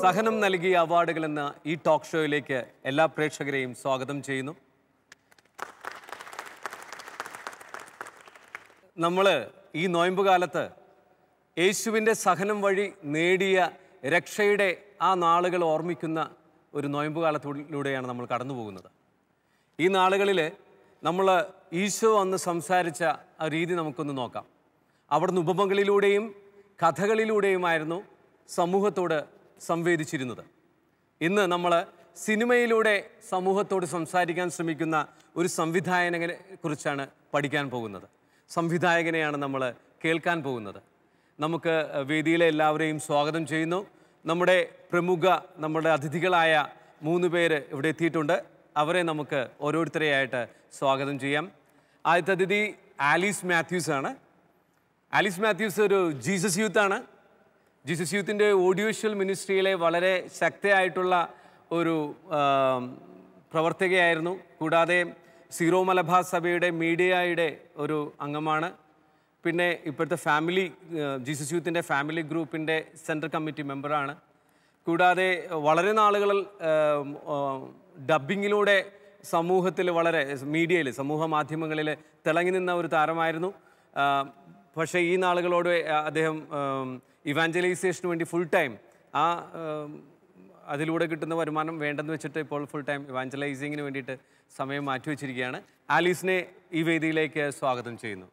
സഹനം നൽകിയ അവാർഡുകൾ എന്ന ഈ ടോക്ക് ഷോയിലേക്ക് എല്ലാ പ്രേക്ഷകരെയും സ്വാഗതം ചെയ്യുന്നു നമ്മൾ ഈ നോയമ്പ് കാലത്ത് യേശുവിൻ്റെ സഹനം വഴി നേടിയ രക്ഷയുടെ ആ നാളുകൾ ഓർമ്മിക്കുന്ന ഒരു നോയമ്പ് കാലത്തിലൂടെയാണ് നമ്മൾ കടന്നു പോകുന്നത് ഈ നാളുകളിൽ നമ്മൾ ഈശോ അന്ന് സംസാരിച്ച ആ രീതി നമുക്കൊന്ന് നോക്കാം അവിടുന്ന് ഉപമകളിലൂടെയും കഥകളിലൂടെയുമായിരുന്നു സമൂഹത്തോട് സംവേദിച്ചിരുന്നത് ഇന്ന് നമ്മൾ സിനിമയിലൂടെ സമൂഹത്തോട് സംസാരിക്കാൻ ശ്രമിക്കുന്ന ഒരു സംവിധായകനെ കുറിച്ചാണ് പഠിക്കാൻ പോകുന്നത് സംവിധായകനെയാണ് നമ്മൾ കേൾക്കാൻ പോകുന്നത് നമുക്ക് വേദിയിലെ എല്ലാവരെയും സ്വാഗതം ചെയ്യുന്നു നമ്മുടെ പ്രമുഖ നമ്മുടെ അതിഥികളായ മൂന്ന് പേര് ഇവിടെ എത്തിയിട്ടുണ്ട് അവരെ നമുക്ക് ഓരോരുത്തരെയായിട്ട് സ്വാഗതം ചെയ്യാം ആദ്യത്തെ അതിഥി ആലീസ് മാത്യൂസ് ആണ് ആലീസ് മാത്യൂസ് ഒരു ജീസസ് യൂത്താണ് ജീസസ് യൂത്തിൻ്റെ ഓഡിയോഷ്യൽ മിനിസ്ട്രിയിലെ വളരെ ശക്തയായിട്ടുള്ള ഒരു പ്രവർത്തകയായിരുന്നു കൂടാതെ സീറോ മലബാർ സഭയുടെ മീഡിയയുടെ ഒരു അംഗമാണ് പിന്നെ ഇപ്പോഴത്തെ ഫാമിലി ജീസസ് യൂത്തിൻ്റെ ഫാമിലി ഗ്രൂപ്പിൻ്റെ സെൻട്രൽ കമ്മിറ്റി മെമ്പറാണ് കൂടാതെ വളരെ നാളുകൾ ഡബ്ബിങ്ങിലൂടെ സമൂഹത്തിൽ വളരെ മീഡിയയിൽ സമൂഹ മാധ്യമങ്ങളിൽ തിളങ്ങി നിന്ന ഒരു താരമായിരുന്നു പക്ഷേ ഈ നാളുകളോട് അദ്ദേഹം ഇവാഞ്ചലൈസേഷന് വേണ്ടി ഫുൾ ടൈം ആ അതിലൂടെ കിട്ടുന്ന വരുമാനം വേണ്ടെന്ന് വെച്ചിട്ട് ഇപ്പോൾ ഫുൾ ടൈം ഇവാഞ്ചലൈസിങ്ങിന് വേണ്ടിയിട്ട് സമയം മാറ്റിവെച്ചിരിക്കുകയാണ് ആലീസിനെ ഈ വേദിയിലേക്ക് സ്വാഗതം ചെയ്യുന്നു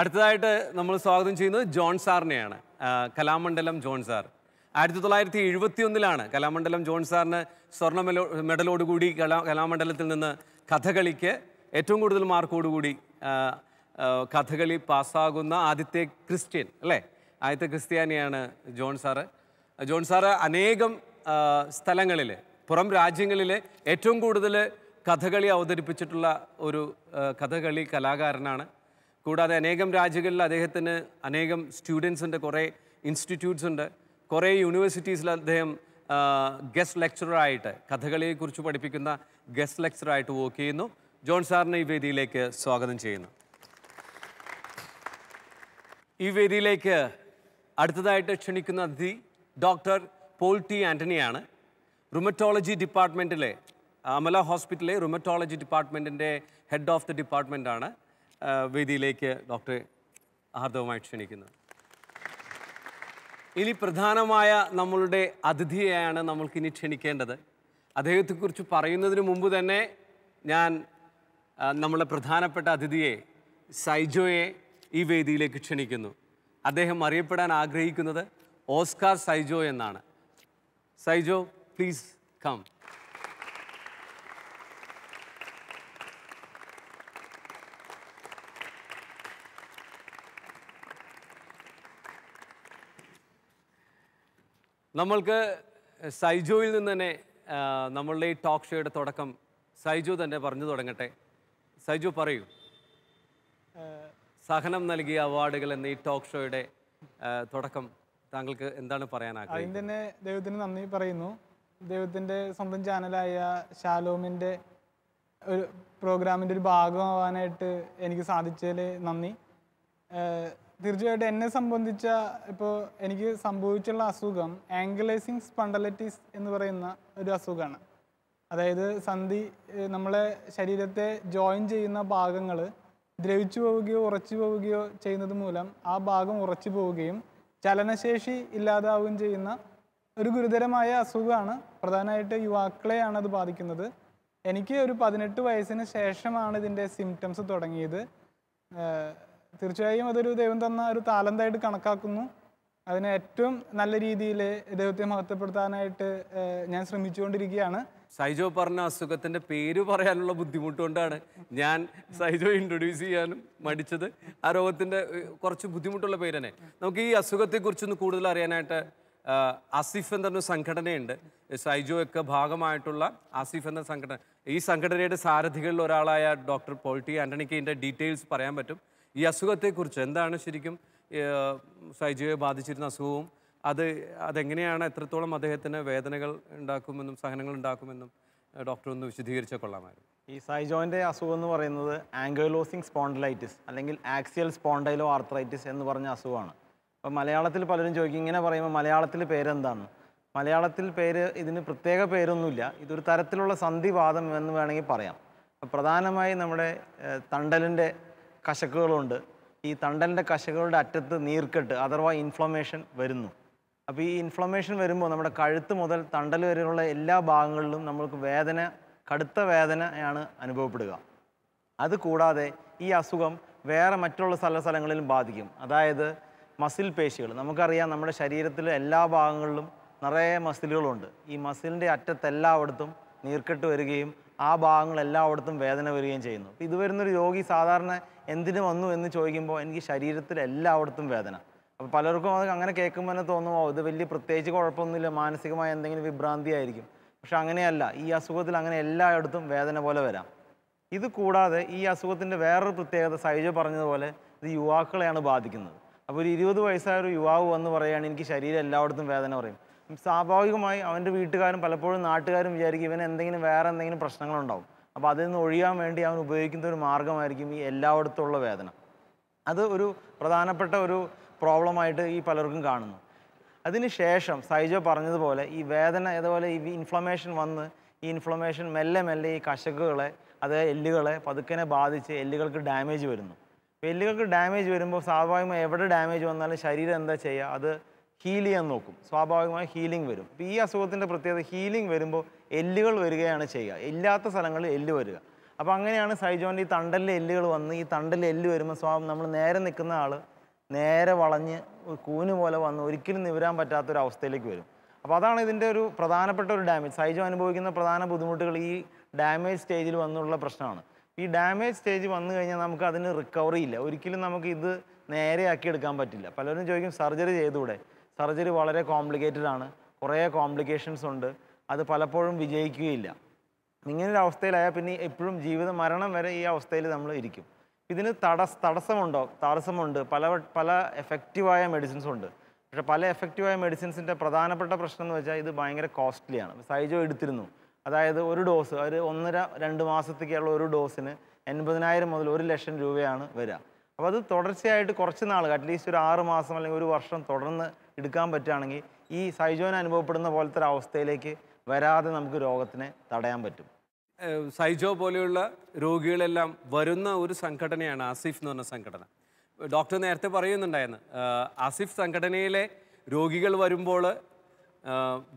അടുത്തതായിട്ട് നമ്മൾ സ്വാഗതം ചെയ്യുന്നത് ജോൺ സാറിനെയാണ് കലാമണ്ഡലം ജോൺ സാർ ആയിരത്തി തൊള്ളായിരത്തി എഴുപത്തി ഒന്നിലാണ് കലാമണ്ഡലം ജോൺ സാറിന് സ്വർണ്ണ മെലോ മെഡലോടുകൂടി കലാ കലാമണ്ഡലത്തിൽ നിന്ന് കഥകളിക്ക് ഏറ്റവും കൂടുതൽ മാർക്കോടുകൂടി കഥകളി പാസ്സാകുന്ന ആദ്യത്തെ ക്രിസ്ത്യൻ അല്ലേ ആദ്യത്തെ ക്രിസ്ത്യാനിയാണ് ജോൺ സാറ് ജോൺ സാറ് അനേകം സ്ഥലങ്ങളിൽ പുറം രാജ്യങ്ങളിൽ ഏറ്റവും കൂടുതൽ കഥകളി അവതരിപ്പിച്ചിട്ടുള്ള ഒരു കഥകളി കലാകാരനാണ് കൂടാതെ അനേകം രാജ്യങ്ങളിൽ അദ്ദേഹത്തിന് അനേകം സ്റ്റുഡൻസ് ഉണ്ട് കുറേ ഇൻസ്റ്റിറ്റ്യൂട്ട്സ് ഉണ്ട് കുറേ യൂണിവേഴ്സിറ്റീസിൽ അദ്ദേഹം ഗസ്റ്റ് ലെക്ചറായിട്ട് കഥകളിയെക്കുറിച്ച് പഠിപ്പിക്കുന്ന ഗസ്റ്റ് ലെക്ചറായിട്ട് വർക്ക് ചെയ്യുന്നു ജോൺ സാറിനെ ഈ വേദിയിലേക്ക് സ്വാഗതം ചെയ്യുന്നു ഈ വേദിയിലേക്ക് അടുത്തതായിട്ട് ക്ഷണിക്കുന്ന അതിഥി ഡോക്ടർ പോൾ ടി ആൻ്റണിയാണ് റുമറ്റോളജി ഡിപ്പാർട്ട്മെൻറ്റിലെ അമല ഹോസ്പിറ്റലിലെ റുമറ്റോളജി ഡിപ്പാർട്ട്മെൻറ്റിൻ്റെ ഹെഡ് ഓഫ് ദി ഡിപ്പാർട്ട്മെൻറ്റാണ് വേദിയിലേക്ക് ഡോക്ടറെ ആർദവുമായി ക്ഷണിക്കുന്നത് ഇനി പ്രധാനമായ നമ്മളുടെ അതിഥിയെയാണ് നമ്മൾക്കിനി ക്ഷണിക്കേണ്ടത് അദ്ദേഹത്തെക്കുറിച്ച് പറയുന്നതിന് മുമ്പ് തന്നെ ഞാൻ നമ്മളെ പ്രധാനപ്പെട്ട അതിഥിയെ സൈജോയെ ഈ വേദിയിലേക്ക് ക്ഷണിക്കുന്നു അദ്ദേഹം അറിയപ്പെടാൻ ആഗ്രഹിക്കുന്നത് ഓസ്കാർ സൈജോ എന്നാണ് സൈജോ പ്ലീസ് കം നമ്മൾക്ക് സൈജോയിൽ നിന്ന് തന്നെ നമ്മളുടെ ഈ ടോക്ക് ഷോയുടെ തുടക്കം സൈജു തന്നെ പറഞ്ഞു തുടങ്ങട്ടെ സൈജു പറയൂ സഹനം നൽകിയ അവാർഡുകൾ എന്ന ഈ ടോക്ക് ഷോയുടെ തുടക്കം താങ്കൾക്ക് എന്താണ് പറയാൻ അതിന് തന്നെ ദൈവത്തിന് നന്ദി പറയുന്നു ദൈവത്തിൻ്റെ സ്വന്തം ചാനലായ ഷാലോമിൻ്റെ ഒരു പ്രോഗ്രാമിൻ്റെ ഒരു ഭാഗമാവാനായിട്ട് എനിക്ക് സാധിച്ചതിൽ നന്ദി തീർച്ചയായിട്ടും എന്നെ സംബന്ധിച്ച ഇപ്പോൾ എനിക്ക് സംഭവിച്ചുള്ള അസുഖം ആംഗലൈസിങ് സ്പണ്ടലറ്റിസ് എന്ന് പറയുന്ന ഒരു അസുഖമാണ് അതായത് സന്ധി നമ്മളെ ശരീരത്തെ ജോയിൻ ചെയ്യുന്ന ഭാഗങ്ങൾ ദ്രവിച്ചു പോവുകയോ ഉറച്ചു പോവുകയോ ചെയ്യുന്നത് മൂലം ആ ഭാഗം ഉറച്ചു പോവുകയും ചലനശേഷി ഇല്ലാതാവുകയും ചെയ്യുന്ന ഒരു ഗുരുതരമായ അസുഖമാണ് പ്രധാനമായിട്ട് യുവാക്കളെയാണ് അത് ബാധിക്കുന്നത് എനിക്ക് ഒരു പതിനെട്ട് വയസ്സിന് ശേഷമാണ് ഇതിൻ്റെ സിംറ്റംസ് തുടങ്ങിയത് തീർച്ചയായും അതൊരു ദൈവം തന്ന ഒരു താലന്തായിട്ട് കണക്കാക്കുന്നു അതിനെ ഏറ്റവും നല്ല രീതിയിൽ ദൈവത്തെ മഹത്വപ്പെടുത്താനായിട്ട് ഞാൻ ശ്രമിച്ചുകൊണ്ടിരിക്കുകയാണ് സൈജോ പറഞ്ഞ അസുഖത്തിന്റെ പേര് പറയാനുള്ള ബുദ്ധിമുട്ടുകൊണ്ടാണ് ഞാൻ സൈജോ ഇൻട്രൊഡ്യൂസ് ചെയ്യാനും മടിച്ചത് ആ രോഗത്തിന്റെ കുറച്ച് ബുദ്ധിമുട്ടുള്ള പേര് തന്നെ നമുക്ക് ഈ കുറിച്ചൊന്ന് കൂടുതൽ അറിയാനായിട്ട് ആസിഫ് എന്നൊരു സംഘടനയുണ്ട് സൈജോ ഒക്കെ ഭാഗമായിട്ടുള്ള ആസിഫ് എന്ന സംഘടന ഈ സംഘടനയുടെ സാരഥികളിൽ ഒരാളായ ഡോക്ടർ പോൾട്ടി ആന്റണിക്ക് ഇതിന്റെ ഡീറ്റെയിൽസ് പറയാൻ പറ്റും ഈ അസുഖത്തെക്കുറിച്ച് എന്താണ് ശരിക്കും സൈജുവെ ബാധിച്ചിരുന്ന അസുഖവും അത് അതെങ്ങനെയാണ് എത്രത്തോളം അദ്ദേഹത്തിന് വേദനകൾ ഉണ്ടാക്കുമെന്നും സഹനങ്ങൾ ഉണ്ടാക്കുമെന്നും ഡോക്ടർ ഒന്ന് വിശദീകരിച്ച കൊള്ളാമായിരുന്നു ഈ സൈജോൻ്റെ അസുഖം എന്ന് പറയുന്നത് ആങ്കോലോസിങ് സ്പോണ്ടലൈറ്റിസ് അല്ലെങ്കിൽ ആക്സിയൽ സ്പോണ്ടൈലോ ആർത്രൈറ്റിസ് എന്ന് പറഞ്ഞ അസുഖമാണ് അപ്പോൾ മലയാളത്തിൽ പലരും ചോദിക്കും ഇങ്ങനെ പറയുമ്പോൾ മലയാളത്തിൽ പേരെന്താണ് മലയാളത്തിൽ പേര് ഇതിന് പ്രത്യേക പേരൊന്നുമില്ല ഇതൊരു തരത്തിലുള്ള സന്ധിവാദം എന്ന് വേണമെങ്കിൽ പറയാം പ്രധാനമായി നമ്മുടെ തണ്ടലിൻ്റെ കശക്കുകളുണ്ട് ഈ തണ്ടലിൻ്റെ കശകളുടെ അറ്റത്ത് നീർക്കെട്ട് അഥവാ ഇൻഫ്ലമേഷൻ വരുന്നു അപ്പോൾ ഈ ഇൻഫ്ലമേഷൻ വരുമ്പോൾ നമ്മുടെ കഴുത്ത് മുതൽ തണ്ടൽ വരെയുള്ള എല്ലാ ഭാഗങ്ങളിലും നമ്മൾക്ക് വേദന കടുത്ത വേദനയാണ് അനുഭവപ്പെടുക അതുകൂടാതെ ഈ അസുഖം വേറെ മറ്റുള്ള സ്ഥല സ്ഥലങ്ങളിലും ബാധിക്കും അതായത് മസിൽ പേശികൾ നമുക്കറിയാം നമ്മുടെ ശരീരത്തിലെ എല്ലാ ഭാഗങ്ങളിലും നിറയെ മസിലുകളുണ്ട് ഈ മസിലിൻ്റെ അറ്റത്തെല്ലായിടത്തും നീർക്കെട്ട് വരികയും ആ ഭാഗങ്ങൾ എല്ലായിടത്തും വേദന വരികയും ചെയ്യുന്നു ഇത് വരുന്നൊരു രോഗി സാധാരണ എന്തിന് വന്നു എന്ന് ചോദിക്കുമ്പോൾ എനിക്ക് ശരീരത്തിൽ എല്ലായിടത്തും വേദന അപ്പോൾ പലർക്കും അത് അങ്ങനെ കേൾക്കുമ്പോൾ തന്നെ തോന്നുമോ ഇത് വലിയ പ്രത്യേകിച്ച് കുഴപ്പമൊന്നുമില്ല മാനസികമായ എന്തെങ്കിലും വിഭ്രാന്തി ആയിരിക്കും പക്ഷെ അങ്ങനെയല്ല ഈ അസുഖത്തിൽ അങ്ങനെ എല്ലായിടത്തും വേദന പോലെ വരാം ഇത് കൂടാതെ ഈ അസുഖത്തിൻ്റെ വേറൊരു പ്രത്യേകത സൈജ പറഞ്ഞതുപോലെ ഇത് യുവാക്കളെയാണ് ബാധിക്കുന്നത് അപ്പോൾ ഒരു ഇരുപത് വയസ്സായ ഒരു യുവാവ് വന്ന് പറയുകയാണ് എനിക്ക് ശരീരം എല്ലായിടത്തും വേദന പറയും സ്വാഭാവികമായി അവൻ്റെ വീട്ടുകാരും പലപ്പോഴും നാട്ടുകാരും വിചാരിക്കും ഇവന് എന്തെങ്കിലും വേറെ എന്തെങ്കിലും പ്രശ്നങ്ങളുണ്ടാവും അപ്പോൾ അതിൽ നിന്ന് ഒഴിയാൻ വേണ്ടി അവൻ ഉപയോഗിക്കുന്ന ഒരു മാർഗമായിരിക്കും ഈ എല്ലായിടത്തുള്ള വേദന അത് ഒരു പ്രധാനപ്പെട്ട ഒരു പ്രോബ്ലമായിട്ട് ഈ പലർക്കും കാണുന്നു അതിനുശേഷം സൈജോ പറഞ്ഞതുപോലെ ഈ വേദന അതുപോലെ ഈ ഇൻഫ്ലമേഷൻ വന്ന് ഈ ഇൻഫ്ലമേഷൻ മെല്ലെ മെല്ലെ ഈ കശക്കുകളെ അത് എല്ലുകളെ പതുക്കനെ ബാധിച്ച് എല്ലുകൾക്ക് ഡാമേജ് വരുന്നു എല്ലുകൾക്ക് ഡാമേജ് വരുമ്പോൾ സ്വാഭാവികമായി എവിടെ ഡാമേജ് വന്നാലും ശരീരം എന്താ ചെയ്യുക അത് ഹീൽ ചെയ്യാൻ നോക്കും സ്വാഭാവികമായി ഹീലിംഗ് വരും അപ്പോൾ ഈ അസുഖത്തിൻ്റെ പ്രത്യേകത ഹീലിംഗ് വരുമ്പോൾ എല്ലുകൾ വരികയാണ് ചെയ്യുക ഇല്ലാത്ത സ്ഥലങ്ങളിൽ എല്ല് വരിക അപ്പോൾ അങ്ങനെയാണ് സൈജോൻ്റെ ഈ തണ്ടലിലെ എല്ലുകൾ വന്ന് ഈ തണ്ടലിൽ എല്ല് വരുമ്പോൾ സ്വാഭാവം നമ്മൾ നേരെ നിൽക്കുന്ന ആൾ നേരെ വളഞ്ഞ് കൂന് പോലെ വന്ന് ഒരിക്കലും നിവരാൻ പറ്റാത്തൊരു അവസ്ഥയിലേക്ക് വരും അപ്പോൾ അതാണ് ഇതിൻ്റെ ഒരു പ്രധാനപ്പെട്ട ഒരു ഡാമേജ് സൈജോ അനുഭവിക്കുന്ന പ്രധാന ബുദ്ധിമുട്ടുകൾ ഈ ഡാമേജ് സ്റ്റേജിൽ വന്നുള്ള പ്രശ്നമാണ് ഈ ഡാമേജ് സ്റ്റേജ് വന്നു കഴിഞ്ഞാൽ നമുക്ക് അതിന് റിക്കവറി ഇല്ല ഒരിക്കലും നമുക്ക് ഇത് നേരെയാക്കി എടുക്കാൻ പറ്റില്ല പലരും ചോദിക്കും സർജറി ചെയ്തുകൂടെ സർജറി വളരെ കോംപ്ലിക്കേറ്റഡ് ആണ് കുറേ കോംപ്ലിക്കേഷൻസ് ഉണ്ട് അത് പലപ്പോഴും വിജയിക്കുകയില്ല ഇങ്ങനൊരു അവസ്ഥയിലായാൽ പിന്നെ എപ്പോഴും ജീവിത മരണം വരെ ഈ അവസ്ഥയിൽ നമ്മൾ ഇരിക്കും ഇതിന് തടസ് തടസ്സമുണ്ടോ തടസ്സമുണ്ട് പല പല എഫക്റ്റീവായ മെഡിസിൻസ് ഉണ്ട് പക്ഷേ പല എഫക്റ്റീവായ മെഡിസിൻസിൻ്റെ പ്രധാനപ്പെട്ട പ്രശ്നം എന്ന് വെച്ചാൽ ഇത് ഭയങ്കര കോസ്റ്റ്ലിയാണ് സൈജോ എടുത്തിരുന്നു അതായത് ഒരു ഡോസ് ഒരു ഒന്നര രണ്ട് മാസത്തേക്കുള്ള ഒരു ഡോസിന് എൺപതിനായിരം മുതൽ ഒരു ലക്ഷം രൂപയാണ് വരിക അപ്പോൾ അത് തുടർച്ചയായിട്ട് കുറച്ച് നാൾ അറ്റ്ലീസ്റ്റ് ഒരു ആറ് മാസം അല്ലെങ്കിൽ ഒരു വർഷം തുടർന്ന് എടുക്കാൻ പറ്റുകയാണെങ്കിൽ ഈ സൈജോന് അനുഭവപ്പെടുന്ന പോലത്തെ ഒരു അവസ്ഥയിലേക്ക് വരാതെ നമുക്ക് രോഗത്തിനെ തടയാൻ പറ്റും സൈജോ പോലെയുള്ള രോഗികളെല്ലാം വരുന്ന ഒരു സംഘടനയാണ് ആസിഫ് എന്ന് പറഞ്ഞ സംഘടന ഡോക്ടർ നേരത്തെ പറയുന്നുണ്ടായിരുന്നു ആസിഫ് സംഘടനയിലെ രോഗികൾ വരുമ്പോൾ